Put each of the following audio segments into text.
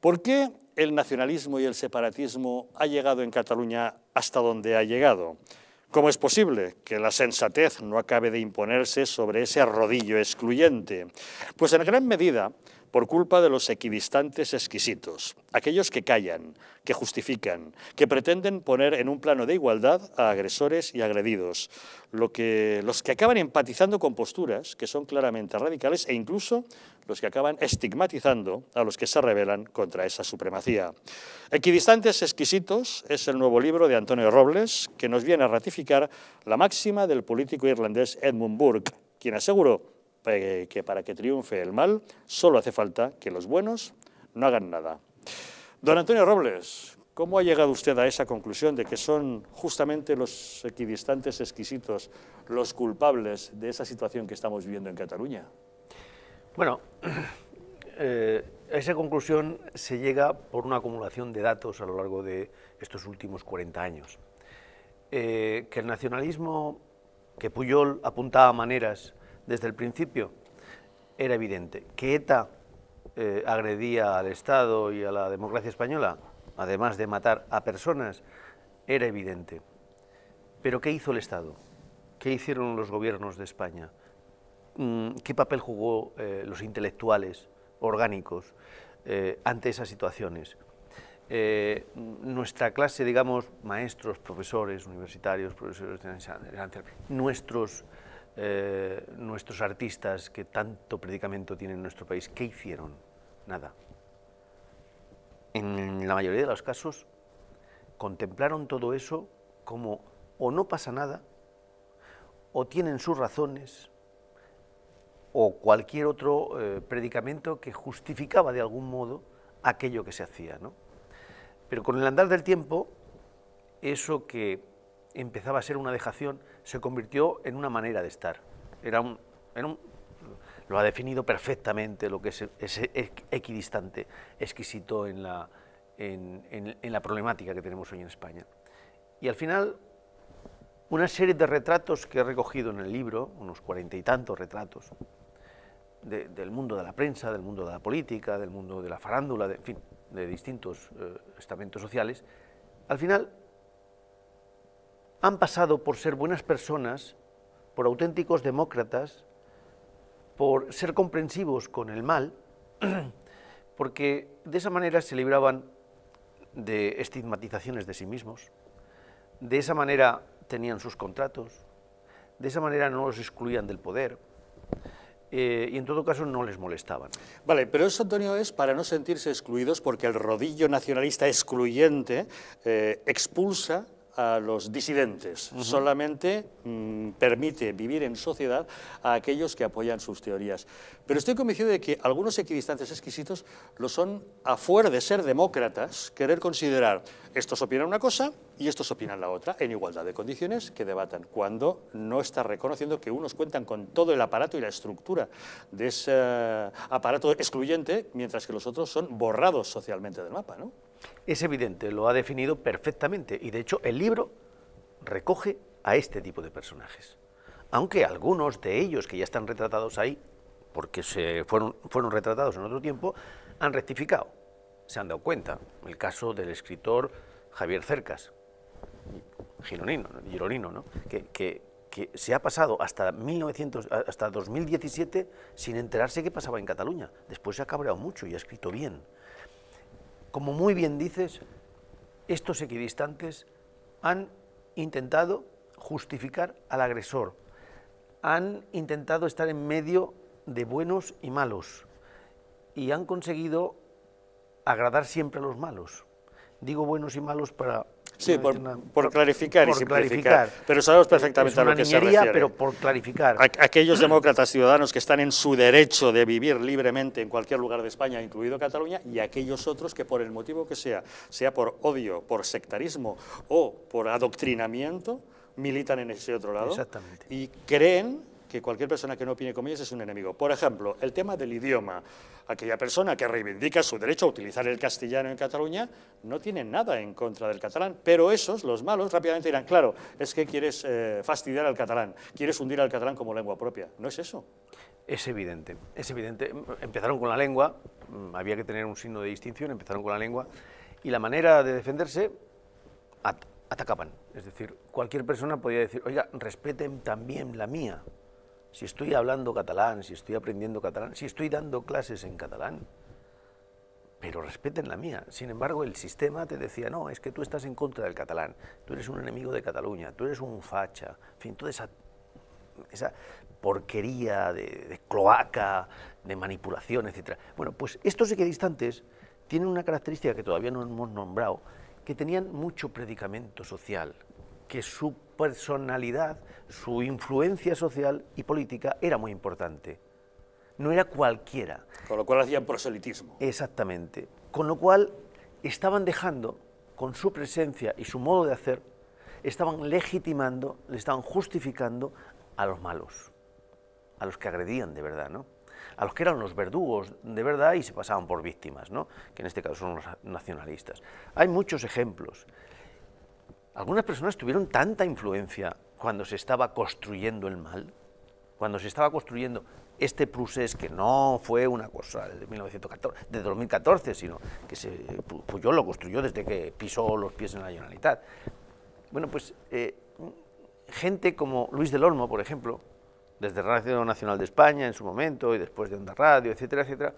¿Por qué el nacionalismo y el separatismo ha llegado en Cataluña hasta donde ha llegado? ¿Cómo es posible que la sensatez no acabe de imponerse sobre ese arrodillo excluyente? Pues en gran medida por culpa de los equidistantes exquisitos, aquellos que callan, que justifican, que pretenden poner en un plano de igualdad a agresores y agredidos, los que acaban empatizando con posturas que son claramente radicales e incluso los que acaban estigmatizando a los que se rebelan contra esa supremacía. Equidistantes exquisitos es el nuevo libro de Antonio Robles que nos viene a ratificar la máxima del político irlandés Edmund Burke, quien aseguró que para que triunfe el mal solo hace falta que los buenos no hagan nada. Don Antonio Robles, ¿cómo ha llegado usted a esa conclusión de que son justamente los equidistantes exquisitos los culpables de esa situación que estamos viviendo en Cataluña? Bueno, eh, esa conclusión se llega por una acumulación de datos a lo largo de estos últimos 40 años. Eh, que el nacionalismo, que Puyol apuntaba maneras desde el principio era evidente. Que ETA eh, agredía al Estado y a la democracia española, además de matar a personas, era evidente. Pero ¿qué hizo el Estado? ¿Qué hicieron los gobiernos de España? Mm, ¿Qué papel jugó eh, los intelectuales orgánicos eh, ante esas situaciones? nuestra clase, digamos, maestros, profesores, universitarios, profesores de nuestros eh, nuestros artistas que tanto predicamento tienen en nuestro país, ¿qué hicieron? Nada. En la mayoría de los casos, contemplaron todo eso como o no pasa nada, o tienen sus razones, o cualquier otro eh, predicamento que justificaba de algún modo aquello que se hacía. ¿no? Pero con el andar del tiempo, eso que empezaba a ser una dejación, se convirtió en una manera de estar. Era un, lo ha definido perfectamente lo que es, equidistante, exquisito en la, en, la problemática que tenemos hoy en España. Y al final, una serie de retratos que he recogido en el libro, unos cuarenta y tantos retratos, del mundo de la prensa, del mundo de la política, del mundo de la farándula, de, distintos eh, estamentos sociales, al final han pasado por ser buenas personas, por auténticos demócratas, por ser comprensivos con el mal, porque de esa manera se libraban de estigmatizaciones de sí mismos, de esa manera tenían sus contratos, de esa manera no los excluían del poder, eh, y en todo caso no les molestaban. Vale, pero eso, Antonio, es para no sentirse excluidos porque el rodillo nacionalista excluyente eh, expulsa a los disidentes, solamente mm, permite vivir en sociedad a aquellos que apoyan sus teorías. Pero estoy convencido de que algunos equidistantes exquisitos lo son a de ser demócratas, querer considerar estos opinan una cosa y estos opinan la otra, en igualdad de condiciones, que debatan, cuando no está reconociendo que unos cuentan con todo el aparato y la estructura de ese eh, aparato excluyente, mientras que los otros son borrados socialmente del mapa. ¿no? Es evidente, lo ha definido perfectamente y de hecho el libro recoge a este tipo de personajes. Aunque algunos de ellos que ya están retratados ahí, porque se fueron, fueron retratados en otro tiempo, han rectificado, se han dado cuenta. El caso del escritor Javier Cercas, Gironino, Gironino ¿no? que, se ha pasado hasta, 1900, hasta 2017 sin enterarse qué pasaba en Cataluña. Después se ha cabreado mucho y ha escrito bien como muy bien dices, estos equidistantes han intentado justificar al agresor, han intentado estar en medio de buenos y malos y han conseguido agradar siempre a los malos. Digo buenos y malos para Sí, por, clarificar y simplificar. Pero sabemos perfectamente a lo que se refiere. pero por clarificar. aquellos demócratas ciudadanos que están en su derecho de vivir libremente en cualquier lugar de España, incluido Cataluña, y aquellos otros que por el motivo que sea, sea por odio, por sectarismo o por adoctrinamiento, militan en ese otro lado. Exactamente. Y creen que cualquier persona que no opine como es un enemigo. Por ejemplo, el tema del idioma. Aquella persona que reivindica su derecho a utilizar el castellano en Cataluña no tiene nada en contra del catalán, pero esos, los malos, rápidamente dirán, claro, es que quieres eh, fastidiar al catalán, quieres hundir al catalán como lengua propia. No es eso. Es evidente, es evidente. Empezaron con la lengua, mm, había que tener un signo de distinción, empezaron con la lengua, y la manera de defenderse, atacaban. Es decir, cualquier persona podía decir, oiga, respeten también la mía si estoy hablando catalán, si estoy aprendiendo catalán, si estoy dando clases en catalán, pero respeten la mía. Sin embargo, el sistema te decía, no, es que tú estás en contra del catalán, tú eres un enemigo de Cataluña, tú eres un facha, en fin, toda esa, porquería de, de, cloaca, de manipulación, etc. Bueno, pues estos equidistantes tienen una característica que todavía no hemos nombrado, que tenían mucho predicamento social, que su personalidad, su influencia social y política era muy importante. No era cualquiera. Con lo cual hacían proselitismo. Exactamente. Con lo cual estaban dejando, con su presencia y su modo de hacer, estaban legitimando, le estaban justificando a los malos, a los que agredían de verdad, ¿no? a los que eran los verdugos de verdad y se pasaban por víctimas, ¿no? que en este caso son los nacionalistas. Hay muchos ejemplos algunas personas tuvieron tanta influencia cuando se estaba construyendo el mal, cuando se estaba construyendo este Prusés, que no fue una cosa de, 1914, de 2014, sino que Puyol pues lo construyó desde que pisó los pies en la Generalitat. Bueno, pues eh, gente como Luis del Olmo, por ejemplo, desde Radio Nacional de España en su momento y después de Onda Radio, etcétera, etcétera,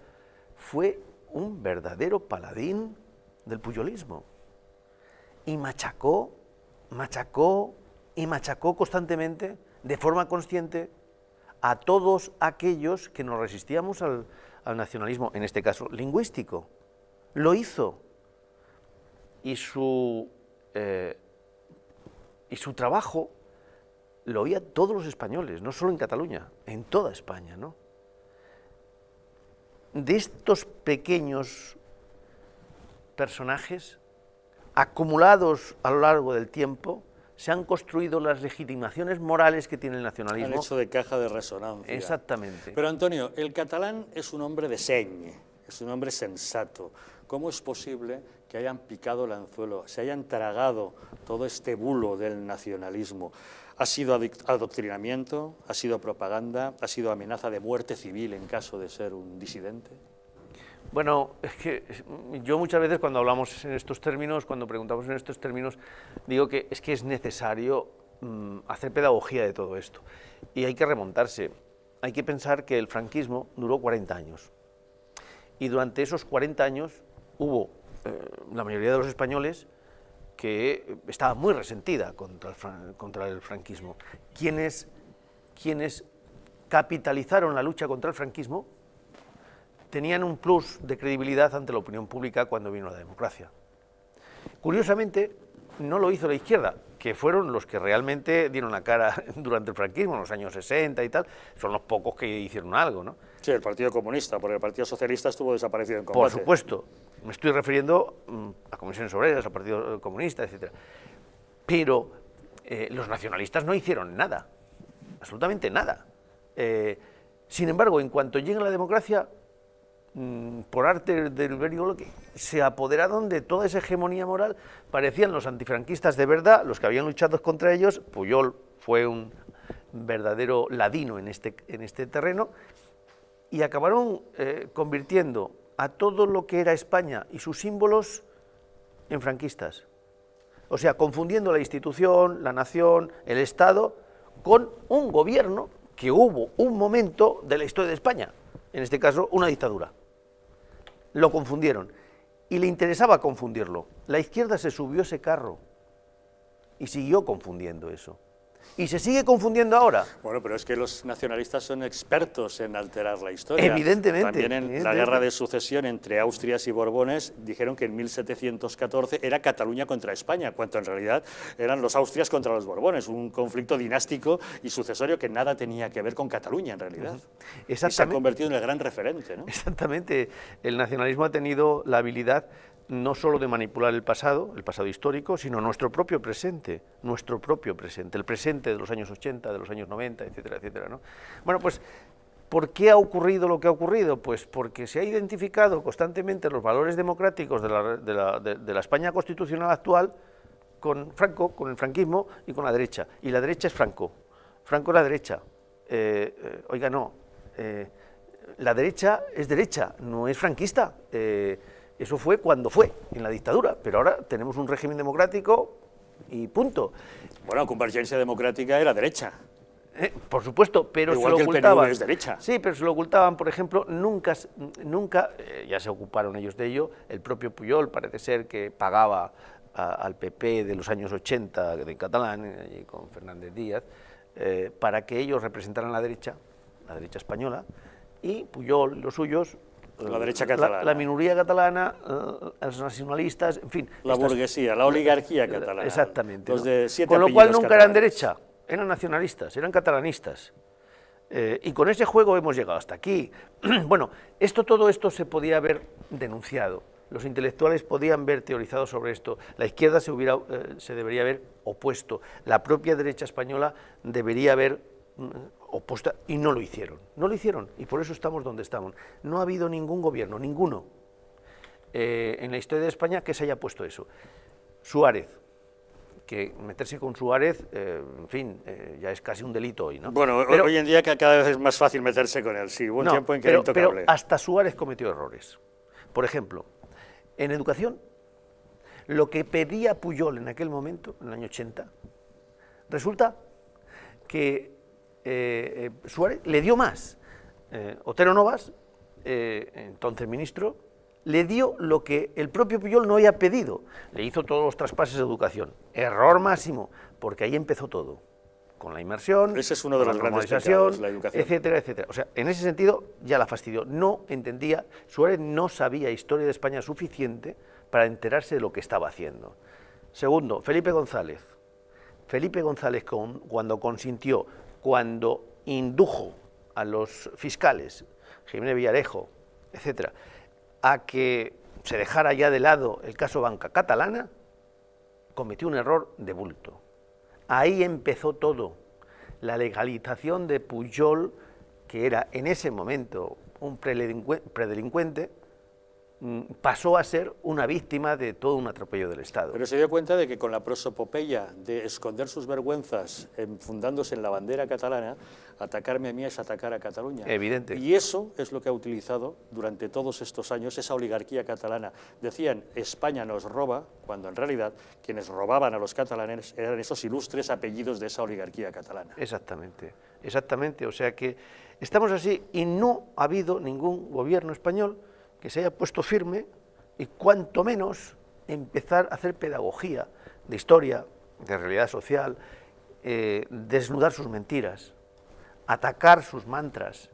fue un verdadero paladín del puyolismo y machacó machacó y machacó constantemente, de forma consciente, a todos aquellos que nos resistíamos al, nacionalismo, en este caso lingüístico. Lo hizo. Y su, eh, y su trabajo lo oía todos los españoles, no solo en Cataluña, en toda España. ¿no? De estos pequeños personajes acumulados a lo largo del tiempo, se han construido las legitimaciones morales que tiene el nacionalismo. Han hecho de caja de resonancia. Exactamente. Pero Antonio, el catalán es un hombre de seña, es un hombre sensato. ¿Cómo es posible que hayan picado el anzuelo, se hayan tragado todo este bulo del nacionalismo? Ha sido adoctrinamiento, ha sido propaganda, ha sido amenaza de muerte civil en caso de ser un disidente. Bueno, es que yo muchas veces cuando hablamos en estos términos, cuando preguntamos en estos términos, digo que es que es necesario mm, hacer pedagogía de todo esto. Y hay que remontarse. Hay que pensar que el franquismo duró 40 años. Y durante esos 40 años hubo eh, la mayoría de los españoles que estaba muy resentida contra el, franquismo. quienes capitalizaron la lucha contra el franquismo tenían un plus de credibilidad ante la opinión pública cuando vino la democracia. Curiosamente, no lo hizo la izquierda, que fueron los que realmente dieron la cara durante el franquismo, en los años 60 y tal, son los pocos que hicieron algo, ¿no? Sí, el Partido Comunista, porque el Partido Socialista estuvo desaparecido en combate. Por supuesto, me estoy refiriendo mm, a comisiones obreras, ...al Partido Comunista, etc. Pero eh, los nacionalistas no hicieron nada, absolutamente nada. Eh, sin embargo, en cuanto llega la democracia, Mm, por arte del que se apoderaron de toda esa hegemonía moral, parecían los antifranquistas de verdad, los que habían luchado contra ellos, Puyol fue un verdadero ladino en este, en este terreno, y acabaron eh, convirtiendo a todo lo que era España y sus símbolos en franquistas. O sea, confundiendo la institución, la nación, el Estado, con un gobierno que hubo un momento de la historia de España, en este caso una dictadura lo confundieron. Y le interesaba confundirlo. La izquierda se subió ese carro y siguió confundiendo eso y se sigue confundiendo ahora. Bueno, pero es que los nacionalistas son expertos en alterar la historia. Evidentemente. También en la guerra de sucesión entre Austrias y Borbones dijeron que en 1714 era Cataluña contra España, cuando en realidad eran los Austrias contra los Borbones, un conflicto dinástico y sucesorio que nada tenía que ver con Cataluña en realidad. Y se ha convertido en el gran referente. ¿no? Exactamente. El nacionalismo ha tenido la habilidad no solo de manipular el pasado, el pasado histórico, sino nuestro propio presente, nuestro propio presente, el presente de los años 80, de los años 90, etcétera, etcétera. Bueno, pues, ¿por qué ha ocurrido lo que ha ocurrido? Pues porque se ha identificado constantemente los valores democráticos de la, España constitucional actual con Franco, con el franquismo y con la derecha. Y la derecha es Franco, Franco es la derecha. Eh, eh, oiga, no, eh, la derecha es derecha, no es franquista. Eso fue cuando fue, en la dictadura, pero ahora tenemos un régimen democrático y punto. Bueno, Convergencia Democrática era derecha. Eh, por supuesto, pero se lo ocultaban. es derecha. Sí, pero se lo ocultaban, por ejemplo, nunca, nunca eh, ya se ocuparon ellos de ello, el propio Puyol parece ser que pagaba al PP de los años 80, de catalán, eh, con Fernández Díaz, para que ellos representaran la derecha, la derecha española, y Puyol los suyos la eh, derecha catalana. La, minoría catalana, eh, los nacionalistas, en fin. La burguesía, la oligarquía eh, catalana. Exactamente. Con lo cual nunca eran derecha, eran nacionalistas, eran catalanistas. y con ese juego hemos llegado hasta aquí. bueno, esto, todo esto se podía haber denunciado. Los intelectuales podían haber teorizado sobre esto. La izquierda se, hubiera, se debería haber opuesto. La propia derecha española debería haber mm, y no lo hicieron. No lo hicieron y por eso estamos donde estamos. No ha habido ningún gobierno, ninguno, eh, en la historia de España que se haya puesto eso. Suárez, que meterse con Suárez, eh, en fin, eh, ya es casi un delito hoy, ¿no? Bueno, hoy en día cada vez es más fácil meterse con él, sí, hubo un tiempo en hasta Suárez cometió errores. Por ejemplo, en educación, lo que pedía Puyol en aquel momento, en el año 80, resulta que eh, eh, Suárez le dio más. Eh, Otero Novas, entonces ministro, le dio lo que el propio Puyol no había pedido. Le hizo todos los traspases de educación. Error máximo, porque ahí empezó todo. Con la inmersión, es de la grandes la educación. etcétera, etcétera. O sea, en ese sentido ya la fastidió. No entendía, Suárez no sabía historia de España suficiente para enterarse de lo que estaba haciendo. Segundo, Felipe González. Felipe González, con, cuando consintió cuando indujo a los fiscales, Jiménez Villarejo, etcétera, a que se dejara ya de lado el caso banca catalana, cometió un error de bulto. Ahí empezó todo. La legalización de Puyol, que era en ese momento un predelincuente, Mm, pasó a ser una víctima de todo un atropello del Estado. Pero se dio cuenta de que con la prosopopeya de esconder sus vergüenzas em, fundándose en la bandera catalana, atacarme a mí es atacar a Cataluña. Evidente. Y eso es lo que ha utilizado durante todos estos años esa oligarquía catalana. Decían, España nos roba, cuando en realidad quienes robaban a los catalanes eran esos ilustres apellidos de esa oligarquía catalana. Exactamente, exactamente. O sea que estamos así y no ha habido ningún gobierno español que se haya puesto firme y cuanto menos empezar a hacer pedagogía de historia, de realidad social, eh, desnudar sus mentiras, atacar sus mantras,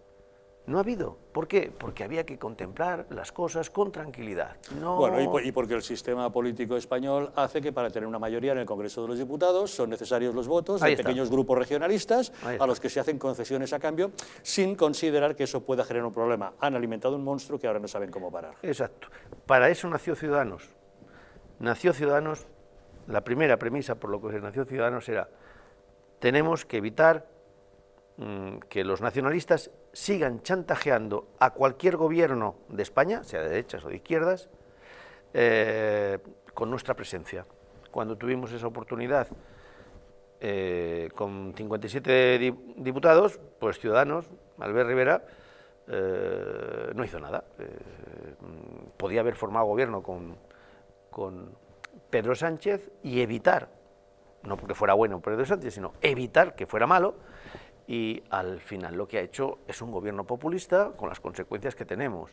no ha habido. ¿Por qué? Porque había que contemplar las cosas con tranquilidad. Bueno, y, porque el sistema político español hace que para tener una mayoría en el Congreso de los Diputados son necesarios los votos de pequeños grupos regionalistas a los que se hacen concesiones a cambio sin considerar que eso pueda generar un problema. Han alimentado un monstruo que ahora no saben cómo parar. Exacto. Para eso nació Ciudadanos. Nació Ciudadanos, la primera premisa por lo que nació Ciudadanos era tenemos que evitar Mm, que los nacionalistas sigan chantajeando a cualquier gobierno de España, sea de derechas o de izquierdas, eh, con nuestra presencia. Cuando tuvimos esa oportunidad eh, con 57 diputados, pues Ciudadanos, Albert Rivera, eh, no hizo nada. podía haber formado gobierno con, con Pedro Sánchez y evitar, no porque fuera bueno Pedro Sánchez, sino evitar que fuera malo, y al final lo que ha hecho es un gobierno populista con las consecuencias que tenemos.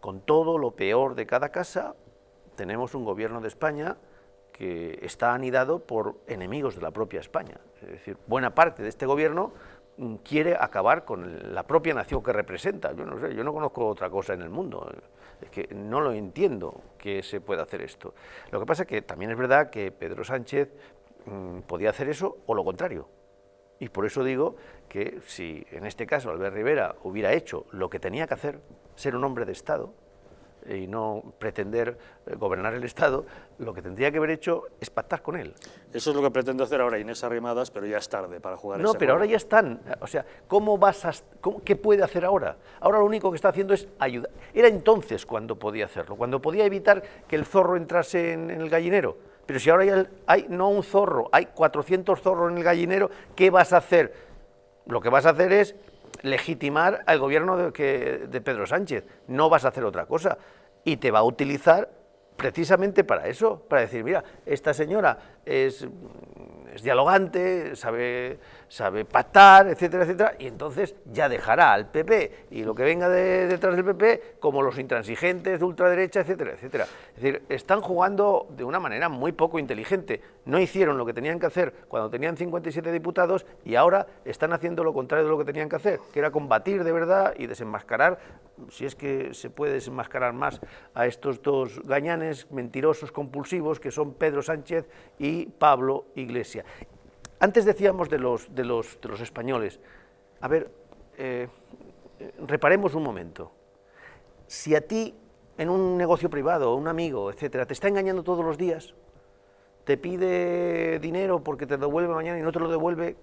Con todo lo peor de cada casa, tenemos un gobierno de España que está anidado por enemigos de la propia España. Es decir, buena parte de este gobierno mm, quiere acabar con la propia nación que representa. Yo no sé, yo no conozco otra cosa en el mundo. Es que no lo entiendo que se pueda hacer esto. Lo que pasa es que también es verdad que Pedro Sánchez mm, podía hacer eso o lo contrario y por eso digo que si en este caso Albert Rivera hubiera hecho lo que tenía que hacer, ser un hombre de Estado, y no pretender eh, gobernar el Estado, lo que tendría que haber hecho es pactar con él. Eso es lo que pretende hacer ahora Inés Arrimadas, pero ya es tarde para jugar No, pero ahora ya están. O sea, ¿cómo vas a, ¿qué puede hacer ahora? Ahora lo único que está haciendo es ayudar. Era entonces cuando podía hacerlo, cuando podía evitar que el zorro entrase en el gallinero pero si ahora hay, no un zorro, hay 400 zorros en el gallinero, ¿qué vas a hacer? Lo que vas a hacer es legitimar al gobierno de, Pedro Sánchez. No vas a hacer otra cosa. Y te va a utilizar precisamente para eso, para decir, mira, esta señora es dialogante, sabe sabe pactar, etcétera, etcétera, y entonces ya dejará al PP y lo que venga detrás del PP como los intransigentes de ultraderecha, etcétera, etcétera. Es decir, están jugando de una manera muy poco inteligente. No hicieron lo que tenían que hacer cuando tenían 57 diputados y ahora están haciendo lo contrario de lo que tenían que hacer, que era combatir de verdad y desenmascarar, si es que se puede desenmascarar más a estos dos gañanes mentirosos compulsivos que son Pedro Sánchez y Pablo Iglesias. Antes decíamos de los, de los, de los españoles, a ver, eh, reparemos un momento. Si a ti, en un negocio privado, un amigo, etcétera, te está engañando todos los días, te pide dinero porque te devuelve mañana y no te lo devuelve,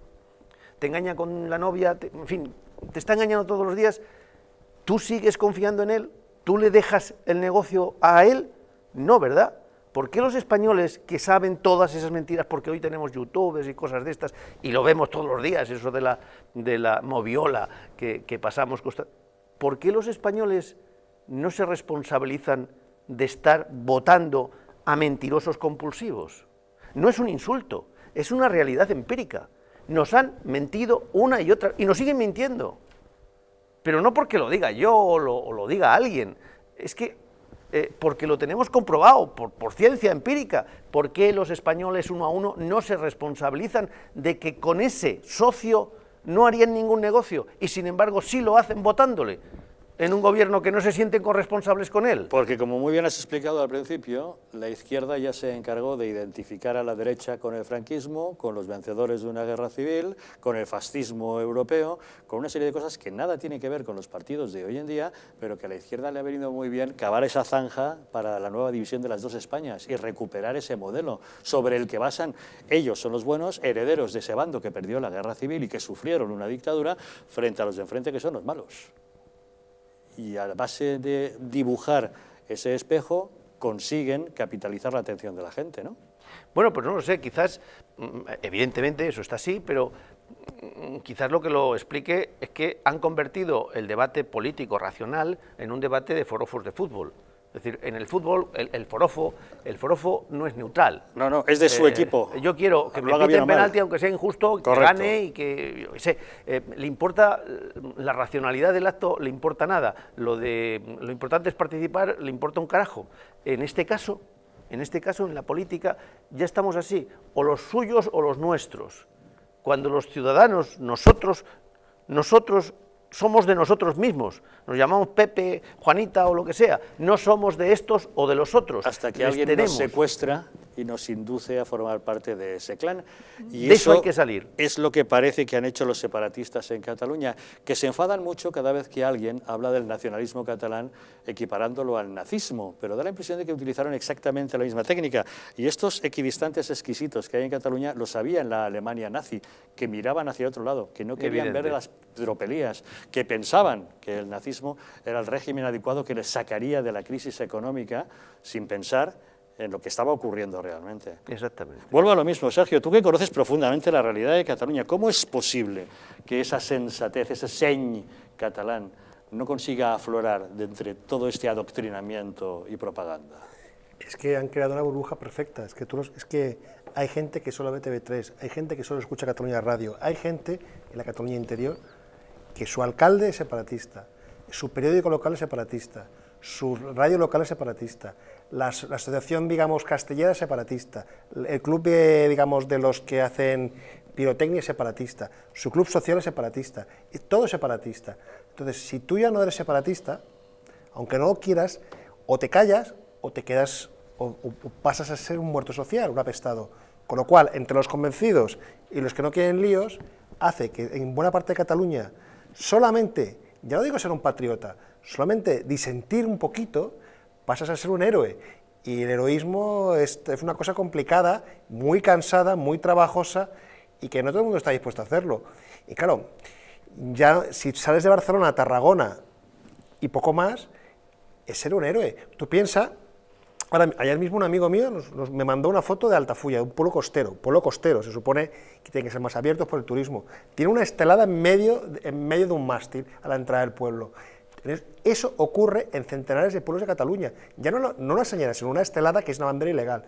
te engaña con la novia, en fin, te está engañando todos los días, tú sigues confiando en él, tú le dejas el negocio a él, no, ¿verdad? ¿Por qué los españoles que saben todas esas mentiras, porque hoy tenemos youtubers y cosas de estas, y lo vemos todos los días, eso de la, de la moviola que, pasamos ¿por qué los españoles no se responsabilizan de estar votando a mentirosos compulsivos? No es un insulto, es una realidad empírica. Nos han mentido una y otra, y nos siguen mintiendo. Pero no porque lo diga yo o lo diga alguien, es que eh, porque lo tenemos comprobado por, por ciencia empírica, por qué los españoles uno a uno no se responsabilizan de que con ese socio no harían ningún negocio y sin embargo sí lo hacen votándole en un gobierno que no se sienten corresponsables con él? Porque, como muy bien has explicado al principio, la izquierda ya se encargó de identificar a la derecha con el franquismo, con los vencedores de una guerra civil, con el fascismo europeo, con una serie de cosas que nada tienen que ver con los partidos de hoy en día, pero que a la izquierda le ha venido muy bien cavar esa zanja para la nueva división de las dos Españas y recuperar ese modelo sobre el que basan ellos son los buenos herederos de ese bando que perdió la guerra civil y que sufrieron una dictadura frente a los de enfrente que son los malos y a base de dibujar ese espejo consiguen capitalizar la atención de la gente, ¿no? Bueno, pues no lo sé, quizás, mm, evidentemente eso está así, pero mm, quizás lo que lo explique es que han convertido el debate político racional en un debate de forofos de fútbol. Es decir, en el fútbol, el, forofo, el forofo no es neutral. No, no, es de su eh, equipo. Yo quiero que me piten penalti, aunque sea injusto, que gane y que, eh, le importa mm, la racionalidad del acto, le importa nada. Lo, de, mm, lo importante es participar, le importa un carajo. En este caso, en este caso, en la política, ya estamos así, o los suyos o los nuestros. Cuando los ciudadanos, nosotros, nosotros somos de nosotros mismos nos llamamos Pepe, Juanita o lo que sea. No somos de estos o de los otros. Hasta que alguien nos secuestra y nos induce a formar parte de ese clan. Y de eso, hay que salir. Es lo que parece que han hecho los separatistas en Cataluña, que se enfadan mucho cada vez que alguien habla del nacionalismo catalán equiparándolo al nazismo, pero da la impresión de que utilizaron exactamente la misma técnica. Y estos equidistantes exquisitos que hay en Cataluña lo sabían la Alemania nazi, que miraban hacia otro lado, que no querían ver las tropelías, que pensaban que el nazismo era el régimen adecuado que les sacaría de la crisis económica sin pensar en lo que estaba ocurriendo realmente. Exactamente. Vuelvo a lo mismo, Sergio, tú que conoces profundamente la realidad de Cataluña, ¿cómo es posible que esa sensatez, ese señ catalán, no consiga aflorar de entre todo este adoctrinamiento y propaganda? Es que han creado una burbuja perfecta, es que, tú es que hay gente que solo ve TV3, hay gente que solo escucha Cataluña Radio, hay gente en la Cataluña interior que su alcalde es separatista, su periódico local es separatista, su radio local es separatista, la, asociación, digamos, castellera es separatista, el club, digamos, de los que hacen pirotecnia es separatista, su club social es separatista, todo es separatista. Entonces, si tú ya no eres separatista, aunque no lo quieras, o te callas o te quedas o pasas a ser un muerto social, un apestado. Con lo cual, entre los convencidos y los que no quieren líos, hace que en buena parte de Cataluña solamente ya no digo ser un patriota, solamente disentir un poquito pasas a ser un héroe. Y el heroísmo es, una cosa complicada, muy cansada, muy trabajosa y que no todo el mundo está dispuesto a hacerlo. Y claro, ya si sales de Barcelona a Tarragona y poco más, es ser un héroe. Tú piensas ayer mismo un amigo mío me mandó una foto de Altafulla, de un pueblo costero. Pueblo costero, se supone que tiene que ser más abiertos por el turismo. Tiene una estelada en medio, en medio de un mástil a la entrada del pueblo. Eso ocurre en centenares de pueblos de Cataluña. Ya no, lo, no una señal, sino una estelada que es una bandera ilegal.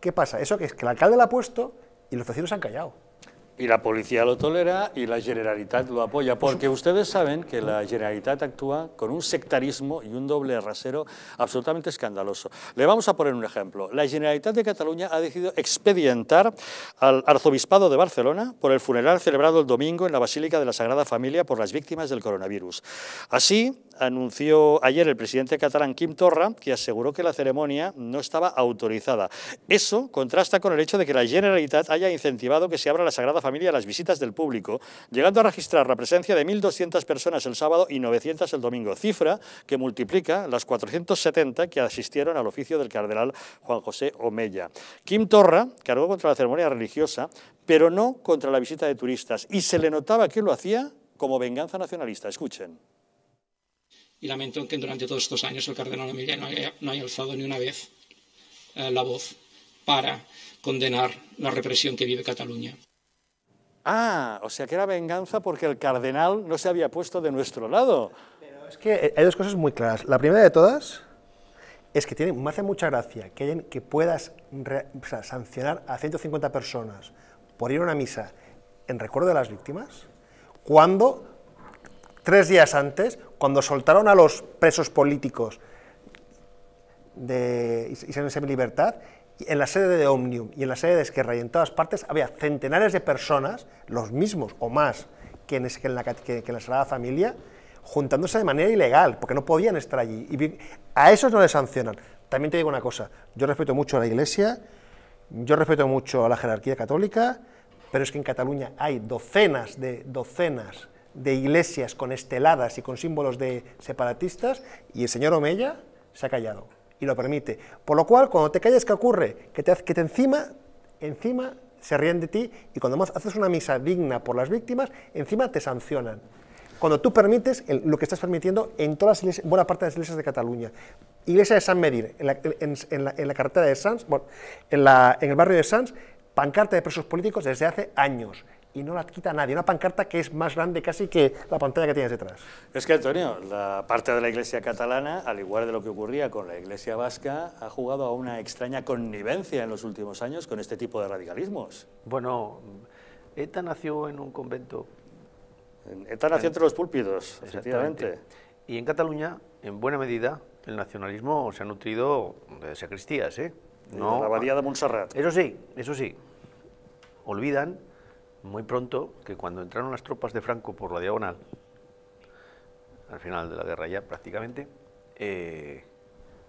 ¿Qué pasa? Eso que es que el alcalde la ha puesto y los vecinos han callado. Y la policía lo tolera y la Generalitat lo apoya, porque ustedes saben que la Generalitat actúa con un sectarismo y un doble rasero absolutamente escandaloso. Le vamos a poner un ejemplo. La Generalitat de Cataluña ha decidido expedientar al Arzobispado de Barcelona por el funeral celebrado el domingo en la Basílica de la Sagrada Familia por las víctimas del coronavirus. Así, anunció ayer el presidente catalán Kim Torra, que aseguró que la ceremonia no estaba autorizada. Eso contrasta con el hecho de que la Generalitat haya incentivado que se abra la Sagrada Familia a las visitas del público, llegando a registrar la presencia de 1.200 personas el sábado y 900 el domingo, cifra que multiplica las 470 que asistieron al oficio del cardenal Juan José Omella. Kim Torra cargó contra la ceremonia religiosa, pero no contra la visita de turistas, y se le notaba que lo hacía como venganza nacionalista. Escuchen y lamento que durante todos estos años el cardenal Emilia no haya, no haya alzado ni una vez eh, la voz para condenar la represión que vive Cataluña. Ah, o sea que era venganza porque el cardenal no se había puesto de nuestro lado. Pero es que eh, hay dos cosas muy claras. La primera de todas es que me hace mucha gracia que, que puedas sancionar a 150 personas por ir a una misa en recuerdo de las víctimas, cuando tres días antes, cuando soltaron a los presos políticos de Israel en Libertad, en la sede de Omnium y en la sede de Esquerra en todas partes había centenares de personas, los mismos o más que en, la, la Sagrada Familia, juntándose de manera ilegal, porque no podían estar allí. a esos no les sancionan. También te digo una cosa, yo respeto mucho a la Iglesia, yo respeto mucho a la jerarquía católica, pero es que en Cataluña hay docenas de docenas de iglesias con esteladas y con símbolos de separatistas y el señor Omella se ha callado y lo permite. Por lo cual, cuando te callas, ¿qué ocurre? Que te, que encima, encima se ríen de ti y cuando haces una misa digna por las víctimas, encima te sancionan. Cuando tú permites lo que estás permitiendo en todas buena parte de las iglesias de Cataluña. Iglesia de San Medir, en la, carretera de Sans en, en el barrio de Sans pancarta de presos políticos desde hace años y no la quita nadie. Una pancarta que es más grande casi que la pantalla que tienes detrás. Es que, Antonio, la parte de la Iglesia catalana, al igual de lo que ocurría con la Iglesia vasca, ha jugado a una extraña connivencia en los últimos años con este tipo de radicalismos. Bueno, ETA nació en un convento. ETA nació entre los púlpitos, efectivamente. Y en Cataluña, en buena medida, el nacionalismo se ha nutrido de sacristías, ¿eh? No, la abadía de Montserrat. Eso sí, eso sí. Olvidan muy pronto que cuando entraron las tropas de Franco por la diagonal, al final de la guerra ya prácticamente, eh,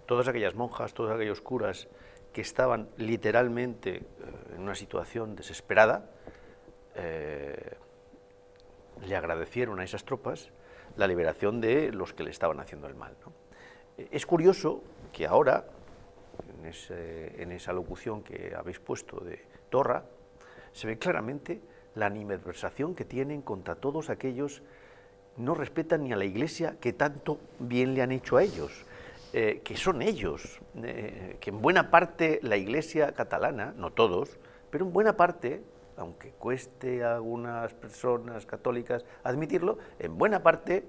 todas aquellas monjas, todos aquellos curas que estaban literalmente eh, en una situación desesperada, eh, le agradecieron a esas tropas la liberación de los que le estaban haciendo el mal. Es curioso que ahora, en, ese, en esa locución que habéis puesto de Torra, se ve claramente la animadversación que tienen contra todos aquellos no respetan ni a la Iglesia que tanto bien le han hecho a ellos, eh, que son ellos, eh, que en buena parte la Iglesia catalana, no todos, pero en buena parte, aunque cueste a algunas personas católicas admitirlo, en buena parte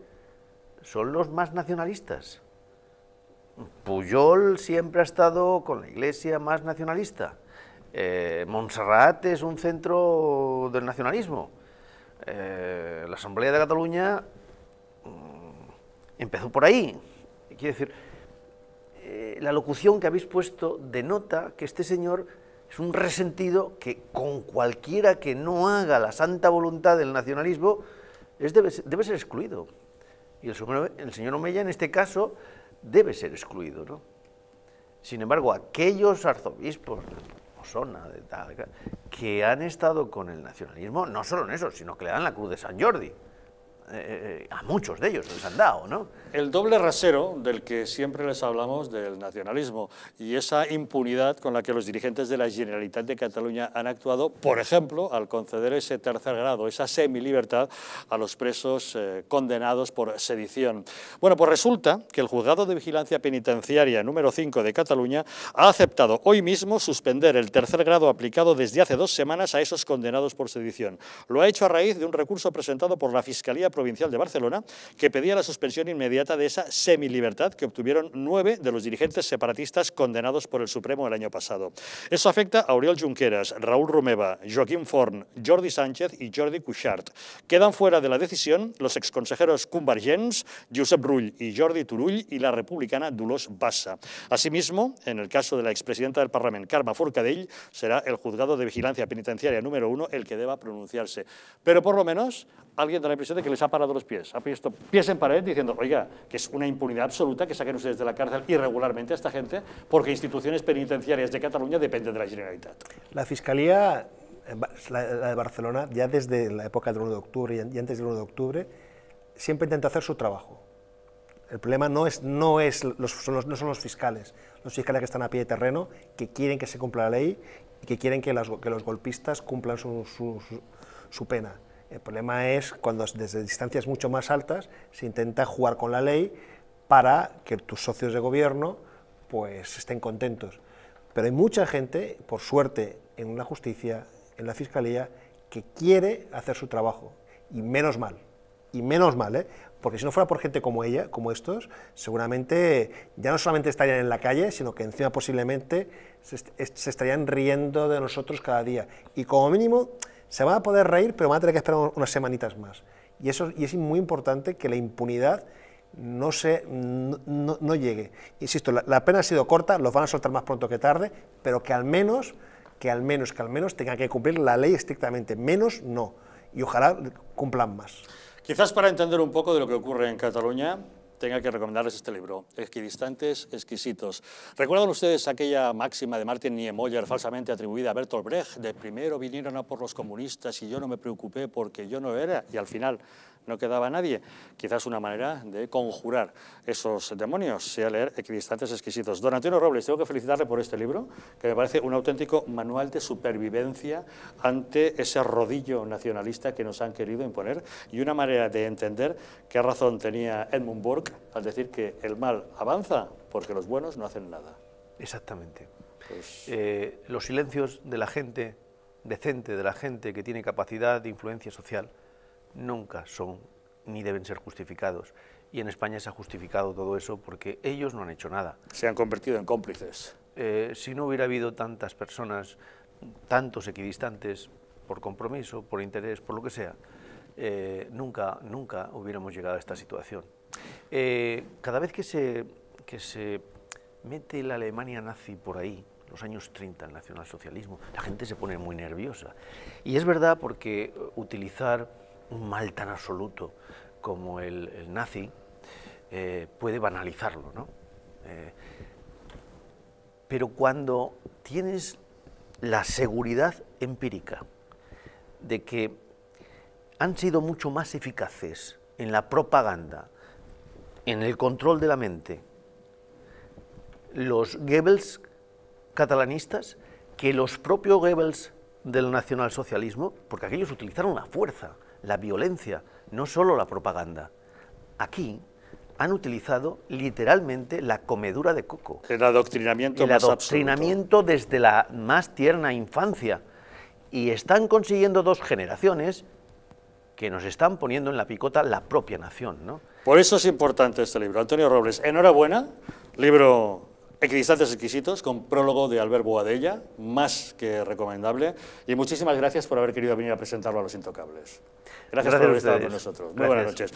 son los más nacionalistas. Puyol siempre ha estado con la Iglesia más nacionalista. Eh, Montserrat es un centro del nacionalismo. Eh, la Asamblea de Cataluña mm, empezó por ahí. Quiero decir, eh, la locución que habéis puesto denota que este señor es un resentido que con cualquiera que no haga la santa voluntad del nacionalismo es, debe, ser excluido. Y el, señor Omeya en este caso debe ser excluido. Sin embargo, aquellos arzobispos, de que han estado con el nacionalismo, no solo en eso, sino que le dan la cruz de San Jordi. Eh, a muchos de ellos les han dado, ¿no? El doble rasero del que siempre les hablamos del nacionalismo y esa impunidad con la que los dirigentes de la Generalitat de Cataluña han actuado, por ejemplo, al conceder ese tercer grado, esa semi libertad a los presos eh, condenados por sedición. Bueno, pues resulta que el juzgado de vigilancia penitenciaria número 5 de Cataluña ha aceptado hoy mismo suspender el tercer grado aplicado desde hace dos semanas a esos condenados por sedición. Lo ha hecho a raíz de un recurso presentado por la Fiscalía Provincial de Barcelona, que pedía la suspensión inmediata de esa semilibertad que obtuvieron nueve de los dirigentes separatistas condenados por el Supremo el año pasado. Eso afecta a Oriol Junqueras, Raúl Romeva, Joaquín Forn, Jordi Sánchez y Jordi Cuixart. Quedan fuera de la decisión los exconsejeros Convergents, Josep Rull y Jordi Turull y la republicana Dulos Bassa. Asimismo, en el caso de la expresidenta del Parlamento, Carme Forcadell, será el juzgado de vigilancia penitenciaria número uno el que deba pronunciarse. Pero por lo menos alguien de la impresión de que les ha parado los pies, ha puesto pies en pared diciendo, oiga, que es una impunidad absoluta que saquen ustedes de la cárcel irregularmente a esta gente porque instituciones penitenciarias de Cataluña dependen de la Generalitat. La Fiscalía, la, de Barcelona, ya desde la época del 1 de octubre y antes del 1 de octubre, siempre intenta hacer su trabajo. El problema no, es, no, es son los, no son los fiscales, los fiscales que están a pie de terreno, que quieren que se cumpla la ley y que quieren que, que los golpistas cumplan su pena el problema es cuando desde distancias mucho más altas se intenta jugar con la ley para que tus socios de gobierno pues estén contentos. Pero hay mucha gente, por suerte, en la justicia, en la fiscalía, que quiere hacer su trabajo. Y menos mal, y menos mal, ¿eh? porque si no fuera por gente como ella, como estos, seguramente ya no solamente estarían en la calle, sino que encima posiblemente se, se estarían riendo de nosotros cada día. Y como mínimo se van a poder reír, pero van a tener que esperar unas semanitas más. Y, eso, y es muy importante que la impunidad no, se, no, llegue. Insisto, la, pena ha sido corta, los van a soltar más pronto que tarde, pero que al menos, que al menos, que al menos tengan que cumplir la ley estrictamente. Menos no. Y ojalá cumplan más. Quizás para entender un poco de lo que ocurre en Cataluña, tenga que recomendarles este libro, Equidistantes Exquisitos. ¿Recuerdan ustedes aquella máxima de Martin Niemeyer, falsamente atribuida a Bertolt Brecht, de primero vinieron a por los comunistas y yo no me preocupé porque yo no era, y al final no quedaba nadie. Quizás una manera de conjurar esos demonios sea leer Equidistantes Exquisitos. Don Antonio Robles, tengo que felicitarle por este libro, que me parece un auténtico manual de supervivencia ante ese rodillo nacionalista que nos han querido imponer y una manera de entender qué razón tenía Edmund Burke al decir que el mal avanza porque los buenos no hacen nada. Exactamente. Pues eh, los silencios de la gente decente, de la gente que tiene capacidad de influencia social, nunca son ni deben ser justificados. Y en España se ha justificado todo eso porque ellos no han hecho nada. Se han convertido en cómplices. Eh, si no hubiera habido tantas personas, tantos equidistantes, por compromiso, por interés, por lo que sea, eh, nunca, nunca hubiéramos llegado a esta situación. Eh, cada vez que se, que se mete la Alemania nazi por ahí, los años 30, el nacionalsocialismo, la gente se pone muy nerviosa. Y es verdad porque utilizar un mal tan absoluto como el, nazi eh, puede banalizarlo, ¿no? Eh, pero cuando tienes la seguridad empírica de que han sido mucho más eficaces en la propaganda, en el control de la mente, los Goebbels catalanistas que los propios Goebbels del nacionalsocialismo, porque aquellos utilizaron la fuerza, la violencia, no solo la propaganda. Aquí han utilizado literalmente la comedura de coco. El adoctrinamiento El adoctrinamiento desde la más tierna infancia. Y están consiguiendo dos generaciones que nos están poniendo en la picota la propia nación. ¿no? Por eso es importante este libro. Antonio Robles, enhorabuena, libro Equidistantes exquisitos, con prólogo de Albert Boadella, más que recomendable. Y muchísimas gracias por haber querido venir a presentarlo a Los Intocables. Gracias, por estar con nosotros. Muy buenas noches.